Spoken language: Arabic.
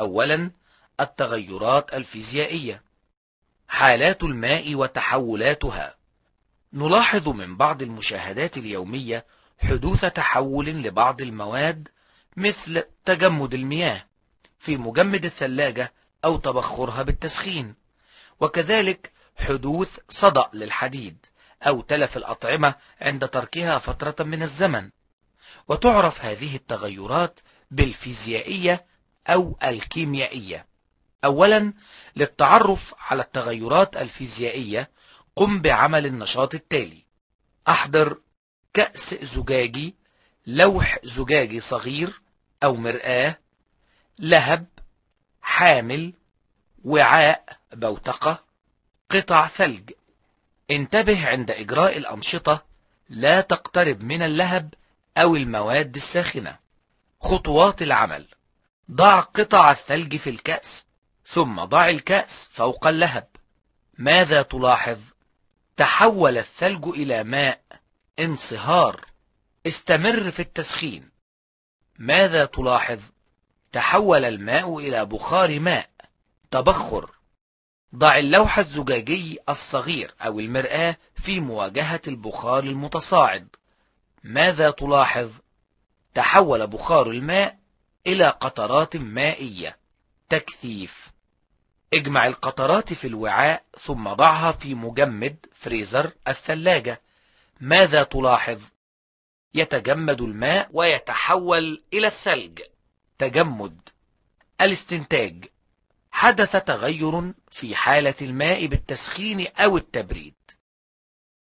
أولا التغيرات الفيزيائية حالات الماء وتحولاتها نلاحظ من بعض المشاهدات اليومية حدوث تحول لبعض المواد مثل تجمد المياه في مجمد الثلاجة أو تبخرها بالتسخين وكذلك حدوث صدأ للحديد أو تلف الأطعمة عند تركها فترة من الزمن وتعرف هذه التغيرات بالفيزيائية أو الكيميائية أولا للتعرف على التغيرات الفيزيائية قم بعمل النشاط التالي أحضر كأس زجاجي لوح زجاجي صغير أو مرآة لهب حامل وعاء بوتقة قطع ثلج انتبه عند إجراء الأنشطة لا تقترب من اللهب أو المواد الساخنة خطوات العمل ضع قطع الثلج في الكأس ثم ضع الكأس فوق اللهب ماذا تلاحظ؟ تحول الثلج إلى ماء انصهار استمر في التسخين ماذا تلاحظ؟ تحول الماء إلى بخار ماء تبخر ضع اللوح الزجاجي الصغير أو المرآة في مواجهة البخار المتصاعد ماذا تلاحظ؟ تحول بخار الماء إلى قطرات مائية تكثيف اجمع القطرات في الوعاء ثم ضعها في مجمد فريزر الثلاجة ماذا تلاحظ؟ يتجمد الماء ويتحول إلى الثلج تجمد الاستنتاج حدث تغير في حالة الماء بالتسخين أو التبريد